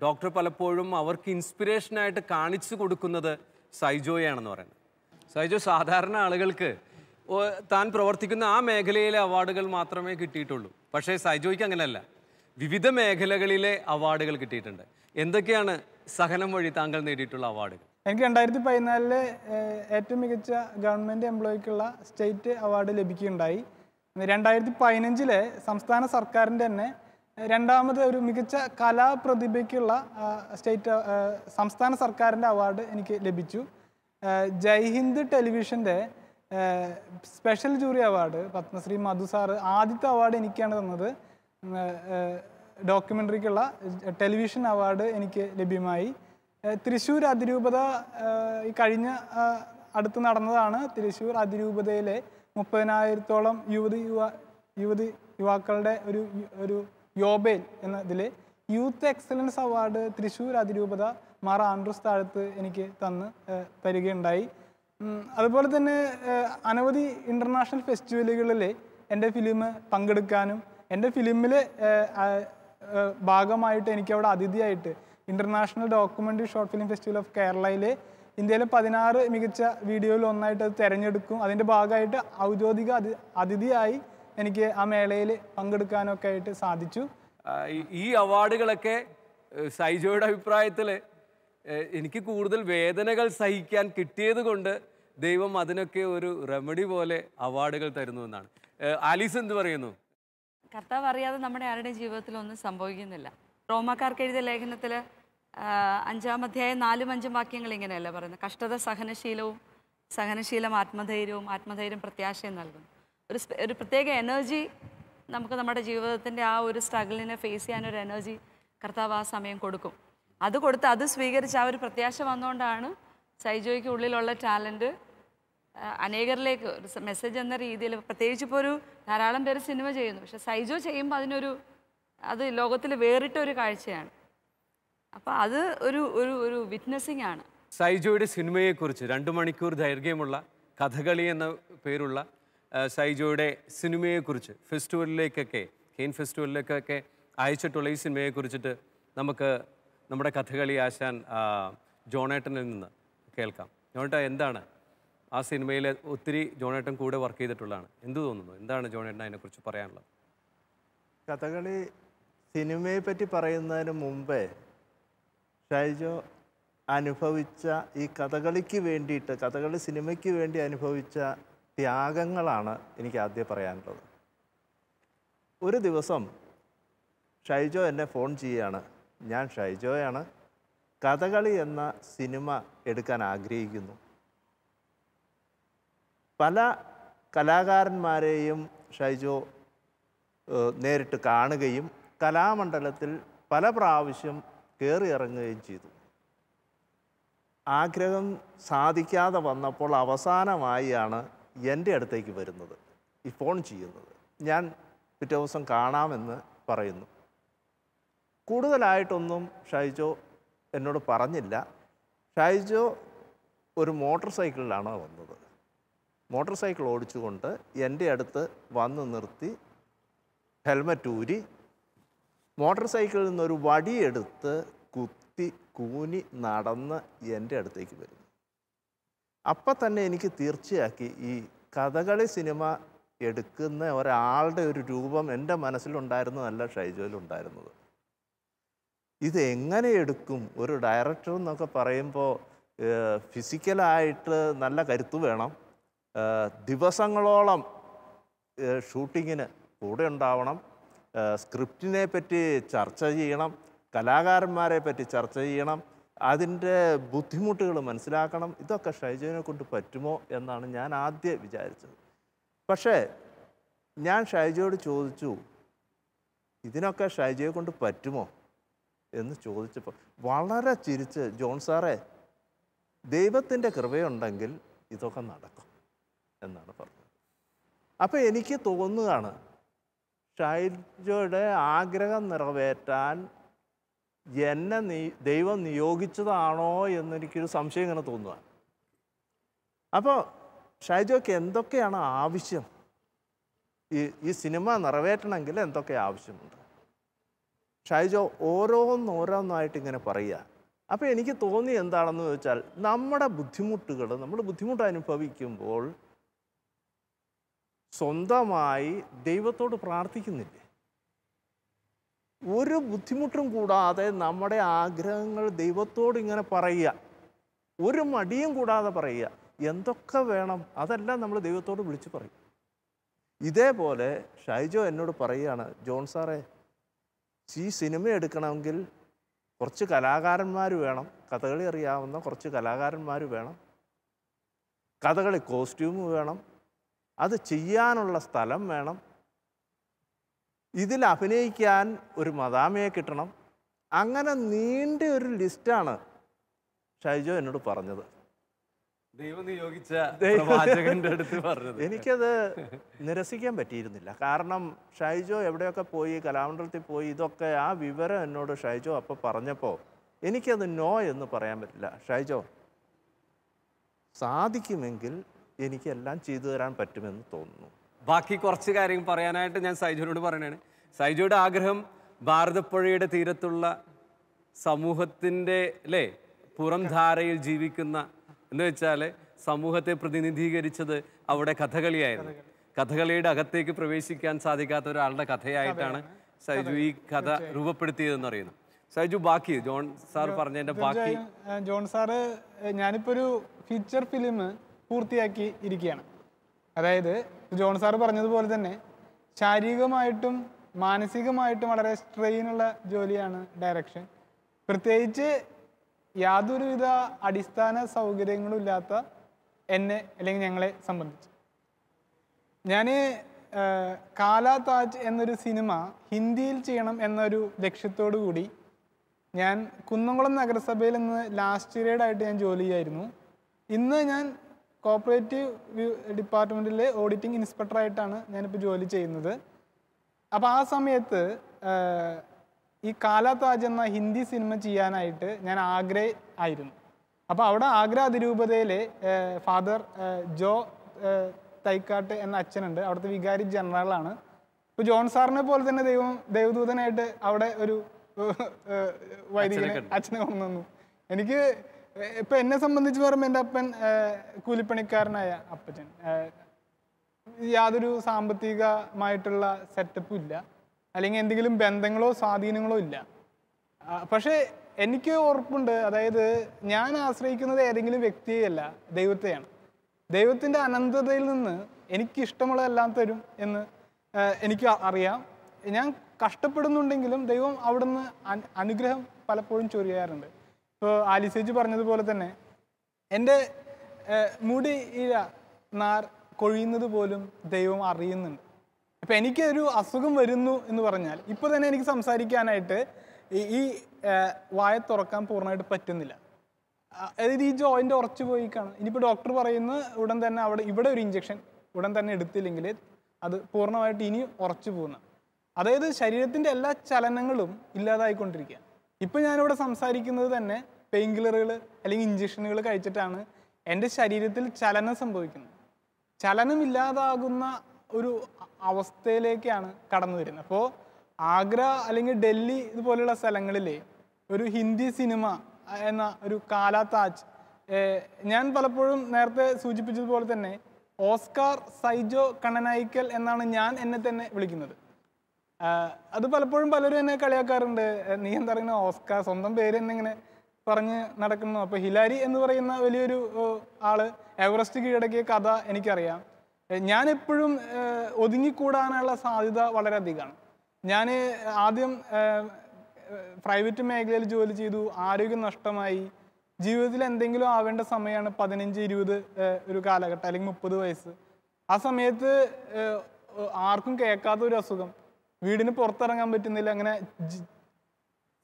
ഡോക്ടർ പലപ്പോഴും അവർക്ക് ഇൻസ്പിറേഷനായിട്ട് കാണിച്ചു കൊടുക്കുന്നത് സൈജോയാണെന്ന് പറയുന്നത് സൈജോ സാധാരണ ആളുകൾക്ക് താൻ പ്രവർത്തിക്കുന്ന ആ മേഖലയിലെ അവാർഡുകൾ മാത്രമേ കിട്ടിയിട്ടുള്ളൂ പക്ഷേ സൈജോയ്ക്ക് അങ്ങനെയല്ല വിവിധ മേഖലകളിലെ അവാർഡുകൾ കിട്ടിയിട്ടുണ്ട് എന്തൊക്കെയാണ് സഹനം വഴി താങ്കൾ നേടിയിട്ടുള്ള അവാർഡുകൾ എനിക്ക് രണ്ടായിരത്തി പതിനാലിലെ ഏറ്റവും മികച്ച ഗവൺമെൻറ് എംപ്ലോയിക്കുള്ള സ്റ്റേറ്റ് അവാർഡ് ലഭിക്കുകയുണ്ടായി രണ്ടായിരത്തി പതിനഞ്ചിലെ സംസ്ഥാന സർക്കാരിൻ്റെ തന്നെ രണ്ടാമത് ഒരു മികച്ച കലാപ്രതിഭയ്ക്കുള്ള സ്റ്റേറ്റ് സംസ്ഥാന സർക്കാരിൻ്റെ അവാർഡ് എനിക്ക് ലഭിച്ചു ജയ് ഹിന്ദ് ടെലിവിഷൻ്റെ special jury award Padmashri Madhu sir ആദ്യത്തെ അവാർഡ് എനിക്കാണ് തന്നത് ഡോക്യുമെൻ്ററിക്കുള്ള ടെലിവിഷൻ അവാർഡ് എനിക്ക് ലഭ്യമായി തൃശ്ശൂർ അതിരൂപത ഈ കഴിഞ്ഞ അടുത്ത് നടന്നതാണ് തൃശ്ശൂർ അതിരൂപതയിലെ മുപ്പതിനായിരത്തോളം യുവതി യുവ യുവതി യുവാക്കളുടെ ഒരു ഒരു യോബേൽ എന്നതിൽ യൂത്ത് എക്സലൻസ് അവാർഡ് തൃശ്ശൂർ അതിരൂപത മാറ ആൻഡ്രൂസ് താഴത്ത് എനിക്ക് തന്ന് തരികയുണ്ടായി അതുപോലെ തന്നെ അനവധി ഇൻ്റർനാഷണൽ ഫെസ്റ്റിവലുകളിൽ എൻ്റെ ഫിലിം പങ്കെടുക്കാനും എൻ്റെ ഫിലിമിൽ ഭാഗമായിട്ട് എനിക്ക് അവിടെ അതിഥിയായിട്ട് international documentary short film festival of കേരളയിൽ ഇന്ത്യയിലെ പതിനാറ് മികച്ച വീഡിയോയിൽ ഒന്നായിട്ട് അത് തിരഞ്ഞെടുക്കും അതിൻ്റെ ഭാഗമായിട്ട് ഔദ്യോഗിക അതി അതിഥിയായി എനിക്ക് ആ മേളയിൽ പങ്കെടുക്കാനൊക്കെ ആയിട്ട് സാധിച്ചു ഈ അവാർഡുകളൊക്കെ സൈജോയുടെ അഭിപ്രായത്തിൽ എനിക്ക് കൂടുതൽ വേദനകൾ സഹിക്കാൻ കിട്ടിയത് കൊണ്ട് ദൈവം അതിനൊക്കെ ഒരു റെമഡി പോലെ അവാർഡുകൾ തരുന്നു എന്നാണ് ആലീസ് എന്ത് പറയുന്നു കർത്താവ് അറിയാതെ നമ്മുടെ ആരുടെയും ജീവിതത്തിൽ ഒന്നും സംഭവിക്കുന്നില്ല റോമാക്കാർക്ക് എഴുതിയ ലേഖനത്തിൽ അഞ്ചാം അധ്യായം നാലും അഞ്ചും വാക്യങ്ങൾ ഇങ്ങനെയല്ല പറയുന്നത് കഷ്ടത സഹനശീലവും സഹനശീലം ആത്മധൈര്യവും ആത്മധൈര്യം പ്രത്യാശയും നൽകും ഒരു ഒരു പ്രത്യേക എനർജി നമുക്ക് നമ്മുടെ ജീവിതത്തിൻ്റെ ആ ഒരു സ്ട്രഗിളിനെ ഫേസ് ചെയ്യാനൊരു എനർജി കർത്താവ് ആ സമയം കൊടുക്കും അത് കൊടുത്ത് അത് സ്വീകരിച്ച് ആ ഒരു പ്രത്യാശ വന്നുകൊണ്ടാണ് സൈജോയ്ക്ക് ഉള്ളിലുള്ള ടാലൻറ്റ് അനേകരിലേക്ക് ഒരു മെസ്സേജ് എന്ന രീതിയിൽ പ്രത്യേകിച്ച് ഇപ്പോൾ ഒരു ധാരാളം പേര് സിനിമ ചെയ്യുന്നു പക്ഷെ സൈജോ ചെയ്യുമ്പോൾ അതിനൊരു അത് ലോകത്തിൽ വേറിട്ട ഒരു കാഴ്ചയാണ് അപ്പോൾ അത് ഒരു ഒരു ഒരു വിറ്റ്നസിങ് ആണ് സൈജോയുടെ സിനിമയെക്കുറിച്ച് രണ്ടു മണിക്കൂർ ദൈർഘ്യമുള്ള കഥകളി എന്ന പേരുള്ള സൈജോയുടെ സിനിമയെക്കുറിച്ച് ഫെസ്റ്റിവലിലേക്കൊക്കെ കെയിൻ ഫെസ്റ്റിവലിലേക്കൊക്കെ അയച്ചിട്ടുള്ള ഈ സിനിമയെക്കുറിച്ചിട്ട് നമുക്ക് നമ്മുടെ കഥകളി ആശാൻ ജോണേട്ടനിൽ നിന്ന് കേൾക്കാം ജോണേട്ട എന്താണ് ആ സിനിമയിൽ ഒത്തിരി ജോണേട്ടൻ കൂടെ വർക്ക് ചെയ്തിട്ടുള്ളതാണ് എന്തു തോന്നുന്നു എന്താണ് ജോണേട്ടൻ അതിനെക്കുറിച്ച് പറയാനുള്ളത് കഥകളി സിനിമയെ പറ്റി പറയുന്നതിന് മുമ്പേ ഷൈജോ അനുഭവിച്ച ഈ കഥകളിക്ക് വേണ്ടിയിട്ട് കഥകളി സിനിമയ്ക്ക് വേണ്ടി അനുഭവിച്ച ത്യാഗങ്ങളാണ് എനിക്ക് ആദ്യം പറയാനുള്ളത് ഒരു ദിവസം ഷൈജോ എന്നെ ഫോൺ ചെയ്യുകയാണ് ഞാൻ ഷൈജോയാണ് കഥകളി എന്ന സിനിമ എടുക്കാൻ ആഗ്രഹിക്കുന്നു പല കലാകാരന്മാരെയും ഷൈജോ നേരിട്ട് കാണുകയും കലാമണ്ഡലത്തിൽ പല പ്രാവശ്യം കയറി ഇറങ്ങുകയും ചെയ്തു ആഗ്രഹം സാധിക്കാതെ വന്നപ്പോൾ അവസാനമായാണ് എൻ്റെ അടുത്തേക്ക് വരുന്നത് ഈ ഫോൺ ചെയ്യുന്നത് ഞാൻ പിറ്റേ ദിവസം കാണാമെന്ന് പറയുന്നു കൂടുതലായിട്ടൊന്നും ഷൈജോ എന്നോട് പറഞ്ഞില്ല ഷൈജോ ഒരു മോട്ടോർ സൈക്കിളിലാണ് വന്നത് മോട്ടോർ സൈക്കിൾ ഓടിച്ചുകൊണ്ട് എൻ്റെ അടുത്ത് വന്ന് നിർത്തി ഹെൽമറ്റ് ഊരി മോട്ടോർ സൈക്കിളിൽ നിന്നൊരു വടിയെടുത്ത് കുത്തി കൂനി നടന്ന് എൻ്റെ അടുത്തേക്ക് വരുന്നു അപ്പം തന്നെ എനിക്ക് തീർച്ചയാക്കി ഈ കഥകളി സിനിമ എടുക്കുന്ന ഒരാളുടെ ഒരു രൂപം എൻ്റെ മനസ്സിലുണ്ടായിരുന്നതല്ല ഷൈജോയിലുണ്ടായിരുന്നത് ഇത് എങ്ങനെ എടുക്കും ഒരു ഡയറക്ടർ എന്നൊക്കെ പറയുമ്പോൾ ഫിസിക്കലായിട്ട് നല്ല കരുത്ത് വേണം ദിവസങ്ങളോളം ഷൂട്ടിങ്ങിന് കൂടെ ഉണ്ടാവണം സ്ക്രിപ്റ്റിനെ പറ്റി ചർച്ച ചെയ്യണം കലാകാരന്മാരെ പറ്റി ചർച്ച ചെയ്യണം അതിൻ്റെ ബുദ്ധിമുട്ടുകൾ മനസ്സിലാക്കണം ഇതൊക്കെ ഷൈജുവിനെ കൊണ്ട് പറ്റുമോ എന്നാണ് ഞാൻ ആദ്യം വിചാരിച്ചത് പക്ഷേ ഞാൻ ഷൈജയോട് ചോദിച്ചു ഇതിനൊക്കെ ഷൈജയെ കൊണ്ട് പറ്റുമോ എന്ന് ചോദിച്ചപ്പോൾ വളരെ ചിരിച്ച് ജോൺ സാറേ ദൈവത്തിൻ്റെ കൃപയുണ്ടെങ്കിൽ ഇതൊക്കെ നടക്കും എന്നാണ് പറഞ്ഞത് അപ്പോൾ എനിക്ക് തോന്നുകയാണ് ഷൈജയുടെ ആഗ്രഹം നിറവേറ്റാൻ എന്നെ നീ ദൈവം നിയോഗിച്ചതാണോ എന്നെനിക്കൊരു സംശയം ഇങ്ങനെ തോന്നുക അപ്പോൾ ഷൈജോയ്ക്ക് എന്തൊക്കെയാണ് ആവശ്യം ഈ ഈ സിനിമ നിറവേറ്റണമെങ്കിൽ എന്തൊക്കെ ആവശ്യമുണ്ട് ഷൈജോ ഓരോന്നോരോന്നായിട്ട് ഇങ്ങനെ പറയുക അപ്പോൾ എനിക്ക് തോന്നി എന്താണെന്ന് വെച്ചാൽ നമ്മുടെ ബുദ്ധിമുട്ടുകൾ നമ്മൾ ബുദ്ധിമുട്ട് അനുഭവിക്കുമ്പോൾ സ്വന്തമായി ദൈവത്തോട് പ്രാർത്ഥിക്കുന്നില്ലേ ഒരു ബുദ്ധിമുട്ടും കൂടാതെ നമ്മുടെ ആഗ്രഹങ്ങൾ ദൈവത്തോട് ഇങ്ങനെ പറയുക ഒരു മടിയും കൂടാതെ പറയുക എന്തൊക്കെ വേണം അതെല്ലാം നമ്മൾ ദൈവത്തോട് വിളിച്ച് പറയും ഇതേപോലെ ഷൈജോ എന്നോട് പറയുകയാണ് ജോൺ സാറേ ഈ സിനിമ എടുക്കണമെങ്കിൽ കുറച്ച് കലാകാരന്മാർ വേണം കഥകളി അറിയാവുന്ന കുറച്ച് കലാകാരന്മാർ വേണം കഥകളി കോസ്റ്റ്യൂം വേണം അത് ചെയ്യാനുള്ള സ്ഥലം വേണം ഇതിൽ അഭിനയിക്കാൻ ഒരു മദാമയെ കിട്ടണം അങ്ങനെ നീണ്ട ഒരു ലിസ്റ്റാണ് ഷൈജോ എന്നോട് പറഞ്ഞത് എനിക്കത് നിരസിക്കാൻ പറ്റിയിരുന്നില്ല കാരണം ഷൈജോ എവിടെയൊക്കെ പോയി കലാമണ്ഡലത്തിൽ പോയി ഇതൊക്കെ ആ വിവരം എന്നോട് ഷൈജോ അപ്പോൾ പറഞ്ഞപ്പോൾ എനിക്കത് നോ എന്ന് പറയാൻ പറ്റില്ല ഷൈജോ സാധിക്കുമെങ്കിൽ എനിക്കെല്ലാം ചെയ്തു തരാൻ പറ്റുമെന്ന് തോന്നുന്നു ബാക്കി കുറച്ച് കാര്യം പറയാനായിട്ട് ഞാൻ സൈജുവിനോട് പറയണേ സൈജുവിടെ ആഗ്രഹം ഭാരതപ്പുഴയുടെ തീരത്തുള്ള സമൂഹത്തിൻ്റെ അല്ലേ ധാരയിൽ ജീവിക്കുന്ന എന്ന് വെച്ചാൽ സമൂഹത്തെ പ്രതിനിധീകരിച്ചത് അവിടെ കഥകളിയായിരുന്നു കഥകളിയുടെ അകത്തേക്ക് പ്രവേശിക്കാൻ സാധിക്കാത്ത ഒരാളുടെ കഥയായിട്ടാണ് സൈജു ഈ കഥ രൂപപ്പെടുത്തിയതെന്ന് അറിയുന്നത് സൈജു ബാക്കി ജോൺ സാർ പറഞ്ഞതിന്റെ ബാക്കി ജോൺ സാറ് ഞാനിപ്പോ ഒരു ഫീച്ചർ ഫിലിം പൂർത്തിയാക്കി ഇരിക്കുകയാണ് അതായത് ജോൺ സാറ് പറഞ്ഞതുപോലെ തന്നെ ശാരീരികമായിട്ടും മാനസികമായിട്ടും വളരെ സ്ട്രെയിനുള്ള ജോലിയാണ് ഡയറക്ഷൻ പ്രത്യേകിച്ച് യാതൊരുവിധ അടിസ്ഥാന സൗകര്യങ്ങളും ഇല്ലാത്ത എന്നെ അല്ലെങ്കിൽ ഞങ്ങളെ സംബന്ധിച്ച് ഞാൻ കാല താജ് എന്നൊരു സിനിമ ഹിന്ദിയിൽ ചെയ്യണം എന്നൊരു ലക്ഷ്യത്തോടു കൂടി ഞാൻ കുന്നംകുളം നഗരസഭയിൽ നിന്ന് ലാസ്റ്റ് ഇയർ ആയിട്ട് ഞാൻ ജോലി ചെയ്യായിരുന്നു ഇന്ന് ഞാൻ കോപ്പറേറ്റീവ് ഡിപ്പാർട്ട്മെൻറ്റിലെ ഓഡിറ്റിംഗ് ഇൻസ്പെക്ടറായിട്ടാണ് ഞാനിപ്പോൾ ജോലി ചെയ്യുന്നത് അപ്പോൾ ആ സമയത്ത് ഈ കാലതാജ് എന്ന ഹിന്ദി സിനിമ ചെയ്യാനായിട്ട് ഞാൻ ആഗ്ര ആയിരുന്നു അപ്പോൾ അവിടെ ആഗ്ര അതിരൂപതയിലെ ഫാദർ ജോ തൈക്കാട്ട് എന്ന അച്ഛനുണ്ട് അവിടുത്തെ വികാരി ജനറലാണ് ഇപ്പോൾ ജോൺ സാറിനെ പോലെ തന്നെ ദൈവം ദൈവദൂതനായിട്ട് അവിടെ ഒരു വൈദികനെ അച്ഛനെ കൊണ്ടുവന്നു എനിക്ക് ഇപ്പൊ എന്നെ സംബന്ധിച്ച് പറയുമ്പോൾ എൻ്റെ അപ്പൻ കൂലിപ്പണിക്കാരനായ അപ്പച്ചൻ യാതൊരു സാമ്പത്തികമായിട്ടുള്ള സെറ്റപ്പും ഇല്ല അല്ലെങ്കിൽ എന്തെങ്കിലും ബന്ധങ്ങളോ സ്വാധീനങ്ങളോ ഇല്ല പക്ഷേ എനിക്ക് ഉറപ്പുണ്ട് അതായത് ഞാൻ ആശ്രയിക്കുന്നത് ഏതെങ്കിലും വ്യക്തിയെയല്ല ദൈവത്തെയാണ് ദൈവത്തിൻ്റെ അനന്തതയിൽ നിന്ന് എനിക്ക് ഇഷ്ടമുള്ളതെല്ലാം തരും എന്ന് എനിക്ക് അറിയാം ഞാൻ കഷ്ടപ്പെടുന്നുണ്ടെങ്കിലും ദൈവം അവിടുന്ന് അനുഗ്രഹം പലപ്പോഴും ചൊരിയാറുണ്ട് ഇപ്പോൾ ആലിസേജ് പറഞ്ഞതുപോലെ തന്നെ എൻ്റെ മുടി ഇഴ നാർ കൊഴിയുന്നത് പോലും ദൈവം അറിയുന്നുണ്ട് അപ്പം എനിക്കൊരു അസുഖം വരുന്നു എന്ന് പറഞ്ഞാൽ ഇപ്പോൾ തന്നെ എനിക്ക് സംസാരിക്കാനായിട്ട് ഈ വായ തുറക്കാൻ പൂർണ്ണമായിട്ട് പറ്റുന്നില്ല അതായത് ഈ ജോയിൻ്റ് ഉറച്ചു പോയി കാണാം ഇനിയിപ്പോൾ ഡോക്ടർ പറയുന്ന ഉടൻ തന്നെ അവിടെ ഇവിടെ ഒരു ഇഞ്ചക്ഷൻ ഉടൻ തന്നെ എടുത്തില്ലെങ്കിൽ അത് പൂർണ്ണമായിട്ട് ഇനി ഉറച്ചു പോകുന്നു അതായത് ശരീരത്തിൻ്റെ എല്ലാ ചലനങ്ങളും ഇല്ലാതായിക്കൊണ്ടിരിക്കുക ഇപ്പം ഞാനിവിടെ സംസാരിക്കുന്നത് തന്നെ പെയിൻ കില്ലറുകൾ അല്ലെങ്കിൽ ഇഞ്ചക്ഷനുകൾ കഴിച്ചിട്ടാണ് എൻ്റെ ശരീരത്തിൽ ചലനം സംഭവിക്കുന്നത് ചലനമില്ലാതാകുന്ന ഒരു അവസ്ഥയിലേക്കാണ് കടന്നു വരുന്നത് അപ്പോൾ ആഗ്ര അല്ലെങ്കിൽ ഡൽഹി ഇതുപോലെയുള്ള സ്ഥലങ്ങളിൽ ഒരു ഹിന്ദി സിനിമ എന്ന ഒരു കാലാതാജ് ഞാൻ പലപ്പോഴും നേരത്തെ സൂചിപ്പിച്ചതുപോലെ തന്നെ ഓസ്കാർ സൈജോ കണനായിക്കൽ എന്നാണ് ഞാൻ എന്നെ തന്നെ വിളിക്കുന്നത് അത് പലപ്പോഴും പലരും എന്നെ കളിയാക്കാറുണ്ട് നീ എന്താ പറയുന്ന ഓസ്കാർ സ്വന്തം പേര് തന്നെ ഇങ്ങനെ പറഞ്ഞ് നടക്കുന്നു അപ്പോൾ ഹിലാരി എന്ന് പറയുന്ന വലിയൊരു ആള് എവറസ്റ്റ് കീഴടക്കിയ കഥ എനിക്കറിയാം ഞാൻ എപ്പോഴും ഒതുങ്ങിക്കൂടാനുള്ള സാധ്യത വളരെ അധികമാണ് ഞാൻ ആദ്യം പ്രൈവറ്റ് മേഖലയിൽ ജോലി ചെയ്തു ആരോഗ്യം നഷ്ടമായി ജീവിതത്തിൽ എന്തെങ്കിലും ആവേണ്ട സമയമാണ് പതിനഞ്ച് ഇരുപത് ഒരു കാലഘട്ടം അല്ലെങ്കിൽ മുപ്പത് വയസ്സ് ആ സമയത്ത് ആർക്കും കേൾക്കാത്ത ഒരു അസുഖം വീടിന് പുറത്തിറങ്ങാൻ പറ്റുന്നില്ല അങ്ങനെ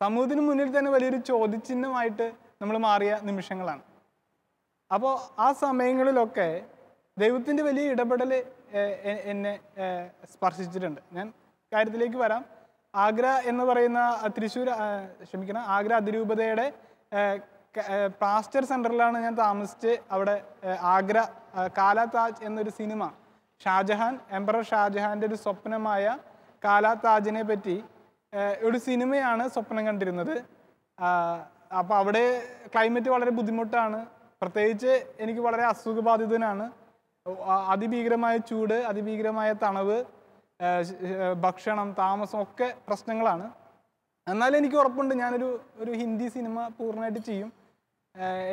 സമൂഹത്തിന് മുന്നിൽ തന്നെ വലിയൊരു ചോദ്യചിഹ്നമായിട്ട് നമ്മൾ മാറിയ നിമിഷങ്ങളാണ് അപ്പോൾ ആ സമയങ്ങളിലൊക്കെ ദൈവത്തിൻ്റെ വലിയ ഇടപെടൽ എന്നെ സ്പർശിച്ചിട്ടുണ്ട് ഞാൻ കാര്യത്തിലേക്ക് വരാം ആഗ്ര എന്ന് പറയുന്ന തൃശ്ശൂർ ക്ഷമിക്കണം ആഗ്ര അതിരൂപതയുടെ പ്ലാസ്റ്റർ സെൻറ്ററിലാണ് ഞാൻ താമസിച്ച് അവിടെ ആഗ്ര കാലാതാജ് എന്നൊരു സിനിമ ഷാജഹാൻ എംബറർ ഷാജഹാൻ്റെ ഒരു സ്വപ്നമായ കാലാതാജിനെ താജിനെ പറ്റി ഒരു സിനിമയാണ് സ്വപ്നം കണ്ടിരുന്നത് അപ്പോൾ അവിടെ ക്ലൈമറ്റ് വളരെ ബുദ്ധിമുട്ടാണ് പ്രത്യേകിച്ച് എനിക്ക് വളരെ അസുഖബാധിതനാണ് അതിഭീകരമായ ചൂട് അതിഭീകരമായ തണവ് ഭക്ഷണം താമസം ഒക്കെ പ്രശ്നങ്ങളാണ് എന്നാലും എനിക്ക് ഉറപ്പുണ്ട് ഞാനൊരു ഒരു ഹിന്ദി സിനിമ പൂർണ്ണമായിട്ട് ചെയ്യും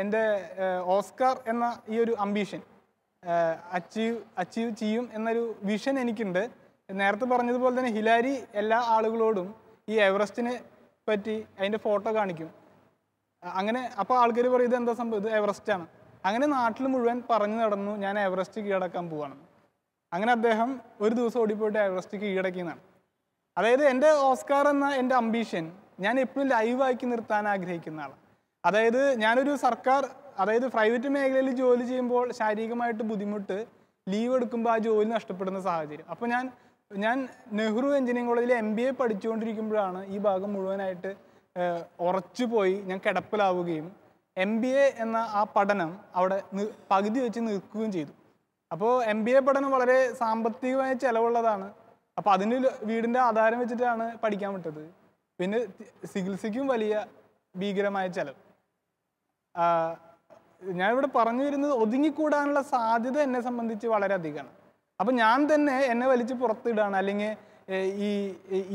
എൻ്റെ ഓസ്കാർ എന്ന ഈ ഒരു അംബീഷൻ അച്ചീവ് അച്ചീവ് ചെയ്യും എന്നൊരു വിഷൻ എനിക്കുണ്ട് നേരത്തെ പറഞ്ഞതുപോലെ തന്നെ ഹിലാരി എല്ലാ ആളുകളോടും ഈ എവറസ്റ്റിനെ പറ്റി അതിൻ്റെ ഫോട്ടോ കാണിക്കും അങ്ങനെ അപ്പോൾ ആൾക്കാർ പറയും ഇത് എന്താ സംഭവം ഇത് എവറസ്റ്റാണ് അങ്ങനെ നാട്ടിൽ മുഴുവൻ പറഞ്ഞു നടന്നു ഞാൻ എവറസ്റ്റ് കീഴടക്കാൻ പോവാണ് അങ്ങനെ അദ്ദേഹം ഒരു ദിവസം ഓടിപ്പോയിട്ട് എവറസ്റ്റ് കീഴടക്കിയെന്നാണ് അതായത് എൻ്റെ ഓസ്കാർ എന്ന എൻ്റെ അംബീഷൻ ഞാൻ എപ്പോഴും ലൈവാക്കി നിർത്താൻ ആഗ്രഹിക്കുന്ന ആളാണ് അതായത് ഞാനൊരു സർക്കാർ അതായത് പ്രൈവറ്റ് മേഖലയിൽ ജോലി ചെയ്യുമ്പോൾ ശാരീരികമായിട്ട് ബുദ്ധിമുട്ട് ലീവ് എടുക്കുമ്പോൾ ആ ജോലി നഷ്ടപ്പെടുന്ന സാഹചര്യം അപ്പോൾ ഞാൻ ഞാൻ നെഹ്റു എഞ്ചിനീയറിംഗ് കോളേജിൽ എം ബി എ പഠിച്ചുകൊണ്ടിരിക്കുമ്പോഴാണ് ഈ ഭാഗം മുഴുവനായിട്ട് ഉറച്ചു പോയി ഞാൻ കിടപ്പിലാവുകയും എം ബി എ എന്ന ആ പഠനം അവിടെ പകുതി വെച്ച് നിൽക്കുകയും ചെയ്തു അപ്പോൾ എം ബി എ പഠനം വളരെ സാമ്പത്തികമായ ചിലവുള്ളതാണ് അപ്പോൾ അതിന് വീടിൻ്റെ ആധാരം വെച്ചിട്ടാണ് പഠിക്കാൻ വിട്ടത് പിന്നെ ചികിത്സയ്ക്കും വലിയ ഭീകരമായ ചിലവ് ഞാനിവിടെ പറഞ്ഞു വരുന്നത് ഒതുങ്ങിക്കൂടാനുള്ള സാധ്യത എന്നെ സംബന്ധിച്ച് വളരെ അധികമാണ് അപ്പം ഞാൻ തന്നെ എന്നെ വലിച്ച് പുറത്തിടാണ് അല്ലെങ്കിൽ ഈ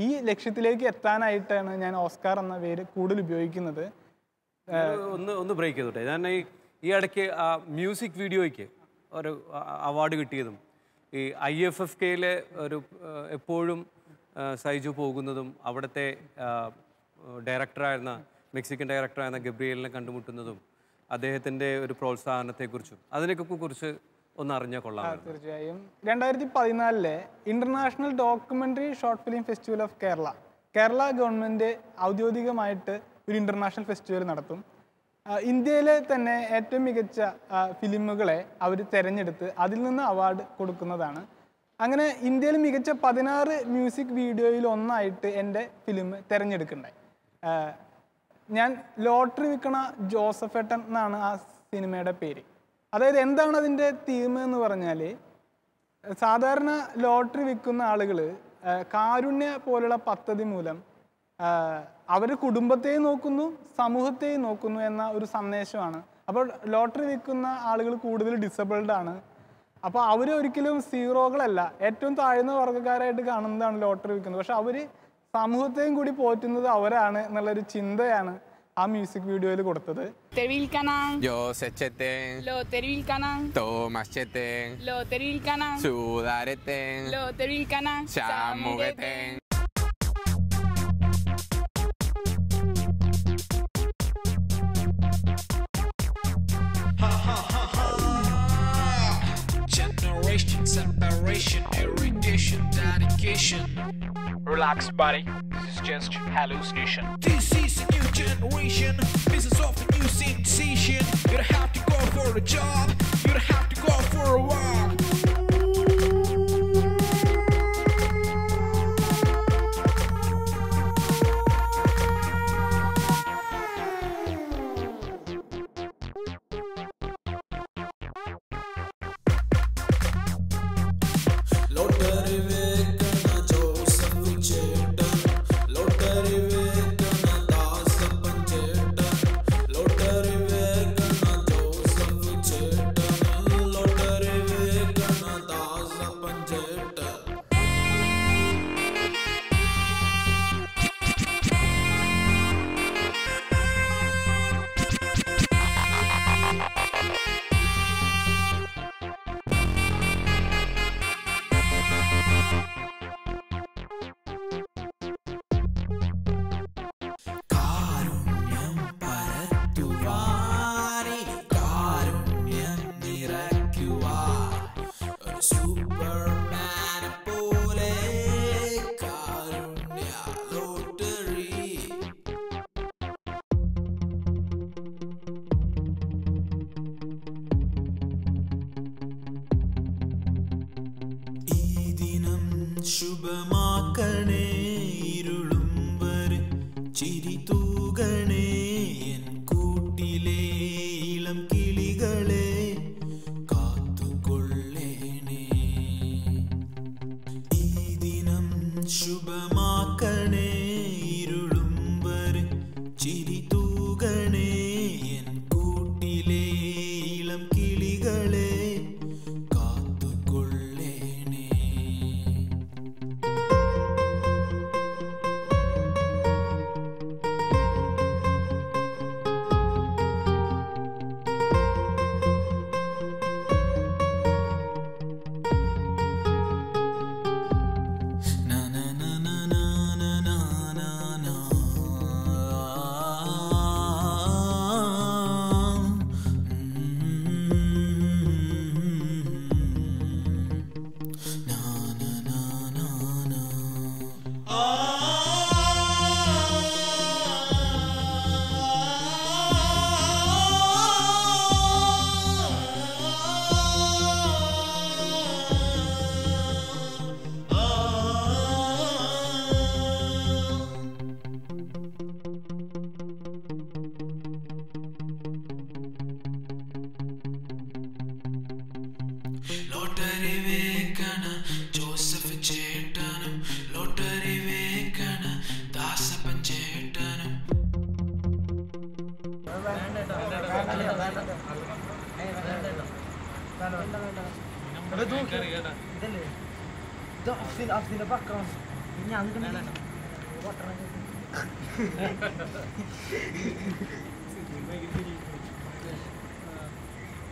ഈ ലക്ഷ്യത്തിലേക്ക് എത്താനായിട്ടാണ് ഞാൻ ഓസ്കാർ എന്ന പേര് കൂടുതൽ ഉപയോഗിക്കുന്നത് ഒന്ന് ഒന്ന് ബ്രേക്ക് ചെയ്തോട്ടെ ഞാൻ ഈ ഈ ഇടയ്ക്ക് ആ മ്യൂസിക് വീഡിയോയ്ക്ക് ഒരു അവാർഡ് കിട്ടിയതും ഈ ഐ എഫ് എഫ് കെയിലെ ഒരു എപ്പോഴും സൈജു പോകുന്നതും അവിടുത്തെ ഡയറക്ടറായിരുന്ന മെക്സിക്കൻ ഡയറക്ടറായിരുന്ന ഗബ്രിയലിനെ കണ്ടുമുട്ടുന്നതും അദ്ദേഹത്തിൻ്റെ ഒരു പ്രോത്സാഹനത്തെക്കുറിച്ചും അതിനൊക്കെ കുറിച്ച് ഒന്ന് അറിഞ്ഞ കൊള്ളാം തീർച്ചയായും രണ്ടായിരത്തി പതിനാലിലെ international documentary short film festival of Kerala Kerala government ഔദ്യോഗികമായിട്ട് ഒരു ഇന്റർനാഷണൽ ഫെസ്റ്റിവൽ നടത്തും ഇന്ത്യയിലെ തന്നെ ഏറ്റവും മികച്ച ഫിലിമുകളെ അവർ തിരഞ്ഞെടുത്ത് അതിൽ നിന്ന് അവാർഡ് കൊടുക്കുന്നതാണ് അങ്ങനെ ഇന്ത്യയിൽ മികച്ച പതിനാറ് മ്യൂസിക് വീഡിയോയിൽ ഒന്നായിട്ട് എൻ്റെ ഫിലിം തിരഞ്ഞെടുക്കണ്ടായി ഞാൻ ലോട്ടറി വിൽക്കണ ജോസഫേട്ടൻ എന്നാണ് ആ സിനിമയുടെ പേര് അതായത് എന്താണ് അതിൻ്റെ തീം എന്ന് പറഞ്ഞാൽ സാധാരണ ലോട്ടറി വിൽക്കുന്ന ആളുകൾ കാരുണ്യ പോലുള്ള പദ്ധതി മൂലം അവർ കുടുംബത്തെയും നോക്കുന്നു സമൂഹത്തെയും നോക്കുന്നു എന്ന ഒരു സന്ദേശമാണ് അപ്പോൾ ലോട്ടറി വിൽക്കുന്ന ആളുകൾ കൂടുതൽ ഡിസബിൾഡ് ആണ് അപ്പോൾ അവർ ഒരിക്കലും സീറോകളല്ല ഏറ്റവും താഴ്ന്ന വർഗ്ഗക്കാരായിട്ട് കാണുന്നതാണ് ലോട്ടറി വിൽക്കുന്നത് പക്ഷെ അവർ സമൂഹത്തെയും കൂടി പോറ്റുന്നത് അവരാണ് എന്നുള്ളൊരു ചിന്തയാണ് a music video de corto Teril Canan. Yo sé cheten. Lo Canan. Tomas cheten. Lo Canal, Canan. Sudareten. Lo Teril Canan. inspiration, irritation, dedication. Relax, buddy. This is just hallucination. This is a new generation. This is of new sensation. You don't have to go for a job. You don't have to go for a walk. شو بما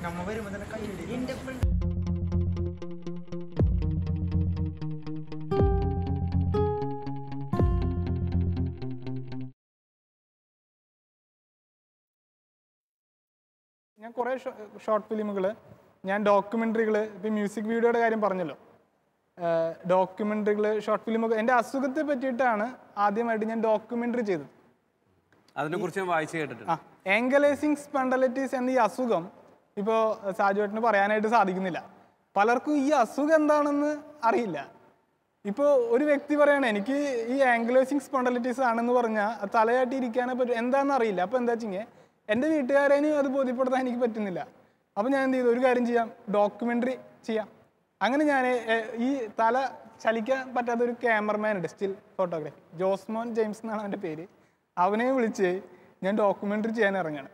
നമ്മ വരുമ്പോ തന്നെ ഞാൻ കുറേ short ഫിലിമുകൾ ഞാൻ ഡോക്യുമെൻ്ററികൾ ഇപ്പോൾ music വീഡിയോയുടെ കാര്യം പറഞ്ഞല്ലോ ഡോക്യുമെന്ററികൾ ഷോർട്ട് ഫിലിം ഒക്കെ എൻ്റെ അസുഖത്തെ പറ്റിയിട്ടാണ് ആദ്യമായിട്ട് ഞാൻ ഡോക്യുമെന്ററി ചെയ്തത് അതിനെക്കുറിച്ച് ഞാൻ വായിച്ചു കേട്ടിട്ടുണ്ട് ആ ആംഗലൈസിങ് സ്പെൻഡലൈറ്റീസ് എന്ന ഈ അസുഖം ഇപ്പോൾ സാജുവേട്ടന് പറയാനായിട്ട് സാധിക്കുന്നില്ല പലർക്കും ഈ അസുഖം എന്താണെന്ന് അറിയില്ല ഇപ്പോൾ ഒരു വ്യക്തി പറയണ എനിക്ക് ഈ ആംഗുലേസിങ് സ്പോണ്ടലിറ്റീസ് ആണെന്ന് പറഞ്ഞാൽ തലയാട്ടി ഇരിക്കാനേ പറ്റും എന്താണെന്ന് അറിയില്ല അപ്പോൾ എന്താ വെച്ചെങ്കിൽ എൻ്റെ വീട്ടുകാരേനും അത് ബോധ്യപ്പെടുത്താൻ എനിക്ക് പറ്റുന്നില്ല അപ്പോൾ ഞാൻ എന്ത് ചെയ്തു ഒരു കാര്യം ചെയ്യാം ഡോക്യുമെൻ്ററി ചെയ്യാം അങ്ങനെ ഞാൻ ഈ തല ചലിക്കാൻ പറ്റാത്ത ഒരു ക്യാമറമാൻ ഉണ്ട് സ്റ്റിൽ ഫോട്ടോഗ്രാഫി ജോസ്മോൻ ജെയിംസ് എന്നാണ് അവൻ്റെ പേര് അവനെ വിളിച്ച് ഞാൻ ഡോക്യുമെൻ്ററി ചെയ്യാൻ ഇറങ്ങുകയാണ്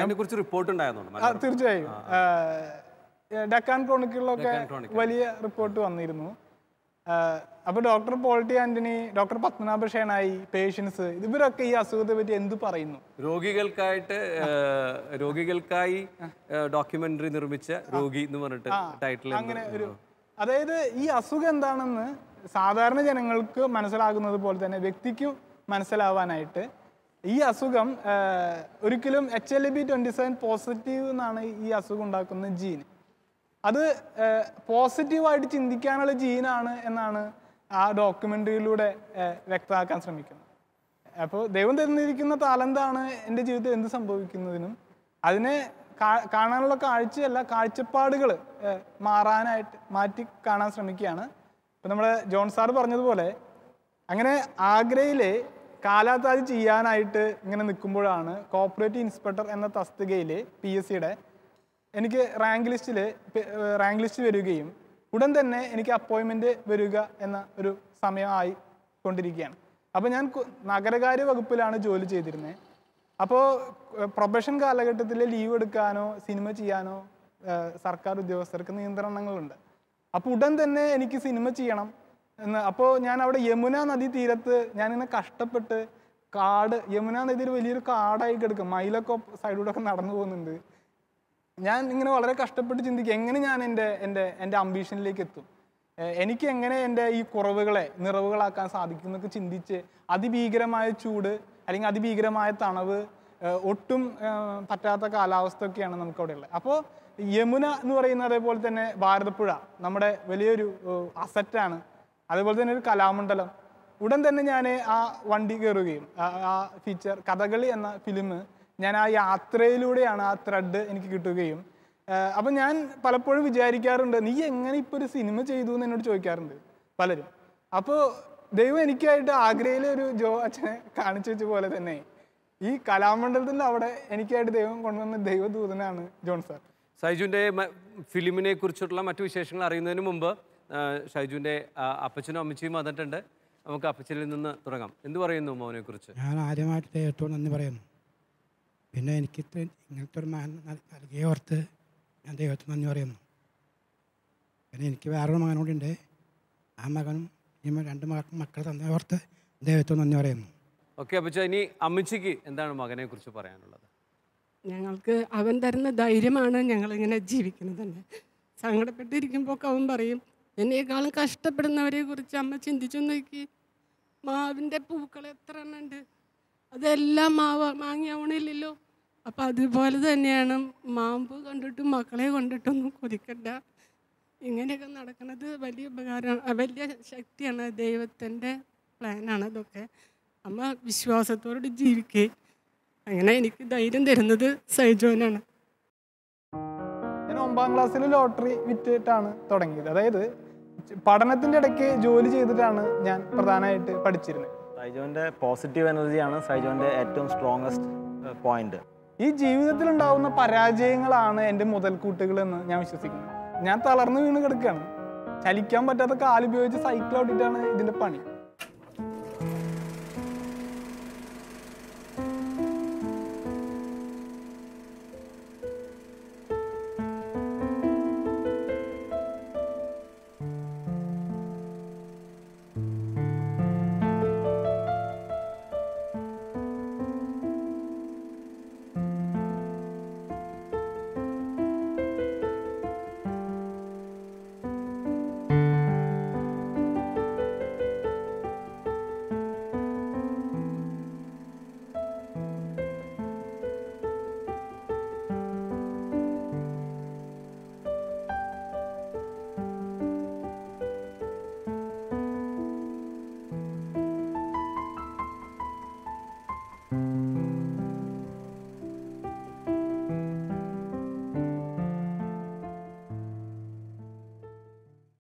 അതിനെക്കുറിച്ച് റിപ്പോർട്ട് ഉണ്ടായിരുന്നു തീർച്ചയായും ഡക്കാൻ ക്രോണിക്കിളിലൊക്കെ വലിയ റിപ്പോർട്ട് വന്നിരുന്നു അപ്പോൾ doctor Paul T Antony doctor Padmanabha Shenoy patients ഇവരൊക്കെ ഈ അസുഖത്തെ പറ്റി എന്ത് പറയുന്നു രോഗികൾക്കായിട്ട് രോഗികൾക്കായി ഡോക്യുമെന്ററി നിർമ്മിച്ച രോഗി എന്ന് പറഞ്ഞിട്ട് ടൈറ്റിൽ അങ്ങനെ ഒരു അതായത് ഈ അസുഖം എന്താണെന്ന് സാധാരണ ജനങ്ങൾക്ക് മനസ്സിലാകുന്നത് പോലെ തന്നെ വ്യക്തിക്കും മനസ്സിലാവാനായിട്ട് ഈ അസുഖം ഒരിക്കലും H L B twenty seven positive എന്നാണ് ഈ അസുഖം ഉണ്ടാക്കുന്ന ജീൻ അത് പോസിറ്റീവായിട്ട് ചിന്തിക്കാനുള്ള ജീനാണ് എന്നാണ് ആ ഡോക്യുമെൻ്ററിയിലൂടെ വ്യക്തമാക്കാൻ ശ്രമിക്കുന്നത് അപ്പോൾ ദൈവം തന്നിരിക്കുന്ന താലന്താണ് എൻ്റെ ജീവിതത്തിൽ എന്ത് സംഭവിക്കുന്നതിനും അതിനെ കാണാനുള്ള കാഴ്ചയല്ല കാഴ്ചപ്പാടുകൾ മാറാനായിട്ട് മാറ്റി കാണാൻ ശ്രമിക്കുകയാണ് ഇപ്പം നമ്മൾ ജോൺ സാർ പറഞ്ഞതുപോലെ അങ്ങനെ ആഗ്രയിലെ കാലാതാജ് ചെയ്യാനായിട്ട് ഇങ്ങനെ നിൽക്കുമ്പോഴാണ് കോപ്പറേറ്റീവ് ഇൻസ്പെക്ടർ എന്ന തസ്തികയിൽ പി എസ് സിയുടെ എനിക്ക് റാങ്ക് ലിസ്റ്റിൽ റാങ്ക് ലിസ്റ്റ് വരികയും ഉടൻ തന്നെ എനിക്ക് അപ്പോയിൻമെൻറ്റ് വരിക എന്ന ഒരു സമയമായി കൊണ്ടിരിക്കുകയാണ് അപ്പോൾ ഞാൻ നഗരകാര്യ വകുപ്പിലാണ് ജോലി ചെയ്തിരുന്നത് അപ്പോ പ്രൊഫഷൻ കാലഘട്ടത്തിൽ ലീവ് എടുക്കാനോ സിനിമ ചെയ്യാനോ സർക്കാർ ഉദ്യോഗസ്ഥർക്ക് നിയന്ത്രണങ്ങളുണ്ട് അപ്പോൾ ഉടൻ തന്നെ എനിക്ക് സിനിമ ചെയ്യണം എന്ന് അപ്പോൾ ഞാൻ അവിടെ യമുന നദി തീരത്ത് ഇന്ന് കഷ്ടപ്പെട്ട് കാട് യമുന നദിയിൽ വലിയൊരു കാടായി കിടക്കും മൈലൊക്കെ സൈഡിലൂടെ ഒക്കെ നടന്നു പോകുന്നുണ്ട് ഞാൻ ഇങ്ങനെ വളരെ കഷ്ടപ്പെട്ട് ചിന്തിക്കും എങ്ങനെ ഞാൻ എൻ്റെ എൻ്റെ എൻ്റെ അംബീഷനിലേക്ക് എത്തും എനിക്ക് എങ്ങനെ എൻ്റെ ഈ കുറവുകളെ നിറവുകളാക്കാൻ സാധിക്കും എന്നൊക്കെ ചിന്തിച്ച് അതിഭീകരമായ ചൂട് അല്ലെങ്കിൽ അതിഭീകരമായ തണവ് ഒട്ടും പറ്റാത്ത കാലാവസ്ഥയൊക്കെയാണ് നമുക്കവിടെ ഉള്ളത് അപ്പോൾ യമുന എന്ന് പറയുന്ന അതേപോലെ തന്നെ ഭാരതപ്പുഴ നമ്മുടെ വലിയൊരു അസറ്റാണ് അതേപോലെ തന്നെ ഒരു കലാമണ്ഡലം ഉടൻ തന്നെ ഞാൻ ആ വണ്ടി കയറുകയും ആ ഫീച്ചർ കഥകളി എന്ന ഫിലിം ഞാൻ ആ യാത്രയിലൂടെയാണ് ആ ത്രെഡ് എനിക്ക് കിട്ടുകയും അപ്പം ഞാൻ പലപ്പോഴും വിചാരിക്കാറുണ്ട് നീ എങ്ങനെ ഇപ്പോൾ ഒരു സിനിമ ചെയ്തു എന്ന് എന്നോട് ചോദിക്കാറുണ്ട് പലരും അപ്പോൾ ദൈവം എനിക്കായിട്ട് ആഗ്രയിലെ ഒരു ജോ അച്ഛനെ കാണിച്ചു വെച്ച പോലെ തന്നെ ഈ കലാമണ്ഡലത്തിൽ അവിടെ എനിക്കായിട്ട് ദൈവം കൊണ്ടുവന്ന ദൈവദൂതനാണ് ജോൺ സാർ ഷൈജുവിൻ്റെ ഫിലിമിനെ കുറിച്ചിട്ടുള്ള മറ്റു വിശേഷങ്ങൾ അറിയുന്നതിന് മുമ്പ് ഷൈജുവിൻ്റെ അപ്പച്ചനും അമ്മച്ചിയും വന്നിട്ടുണ്ട് നമുക്ക് അപ്പച്ചനിൽ നിന്ന് തുടങ്ങാം എന്ത് പറയുന്നു മോനെ കുറിച്ച് ഞാൻ ആദ്യമായിട്ട് ഏറ്റവും നന്ദി പറയുന്നു പിന്നെ എനിക്ക് ഇങ്ങനത്തെ ഒരു മകൻ നൽകിയ ഓർത്ത് ഞാൻ ദൈവത്തിന് നന്ദി പറയുന്നു പിന്നെ എനിക്ക് വേറൊരു മകനോടുണ്ട് ആ മകനും ഇനിയും രണ്ട് മക്കൾ തന്നെ ഓർത്ത് ദൈവത്തെ നന്ദി പറയുന്നു ഓക്കെ അപ്പോൾ ഇനി അമ്മച്ചിക്ക് എന്താണ് മകനെ കുറിച്ച് പറയാനുള്ളത് ഞങ്ങൾക്ക് അവൻ തരുന്ന ധൈര്യമാണ് ഞങ്ങൾ ഇങ്ങനെ ജീവിക്കുന്നത് തന്നെ സങ്കടപ്പെട്ടിരിക്കുമ്പോൾ അവൻ പറയും എന്നേക്കാളും കഷ്ടപ്പെടുന്നവരെ കുറിച്ച് അമ്മ ചിന്തിച്ചു നോക്കി മാവിൻ്റെ പൂക്കൾ എത്ര എണ്ണുണ്ട് അതെല്ലാം മാവ് മാങ്ങിയാവണില്ലല്ലോ അപ്പം അതുപോലെ തന്നെയാണ് മാമ്പ് കണ്ടിട്ടും മക്കളെ കൊണ്ടിട്ടൊന്നും കൊതിക്കണ്ട ഇങ്ങനെയൊക്കെ നടക്കുന്നത് വലിയ ഉപകാരമാണ് വലിയ ശക്തിയാണ് ദൈവത്തിൻ്റെ പ്ലാനാണ് അതൊക്കെ അമ്മ വിശ്വാസത്തോടെ ജീവിക്കുകയും അങ്ങനെ എനിക്ക് ധൈര്യം തരുന്നത് സൈജോനാണ് ഞാൻ ഒമ്പതാം ക്ലാസ്സിൽ ലോട്ടറി വിറ്റിട്ടാണ് തുടങ്ങിയത് അതായത് പഠനത്തിൻ്റെ ഇടയ്ക്ക് ജോലി ചെയ്തിട്ടാണ് ഞാൻ പ്രധാനമായിട്ട് പഠിച്ചിരുന്നത് സൈജോൻ്റെ പോസിറ്റീവ് എനർജിയാണ് സൈജോൻ്റെ ഏറ്റവും സ്ട്രോങ്സ്റ്റ് പോയിന്റ് ഈ ജീവിതത്തിൽ ഉണ്ടാവുന്ന പരാജയങ്ങളാണ് എൻ്റെ മുതൽക്കൂട്ടുകൾ എന്ന് ഞാൻ വിശ്വസിക്കുന്നു ഞാൻ തളർന്നു വീണ് കിടക്കുകയാണ് ചലിക്കാൻ പറ്റാത്ത കാലുപയോഗിച്ച് സൈക്കിൾ ഓടിയിട്ടാണ് ഇതിൻ്റെ പണി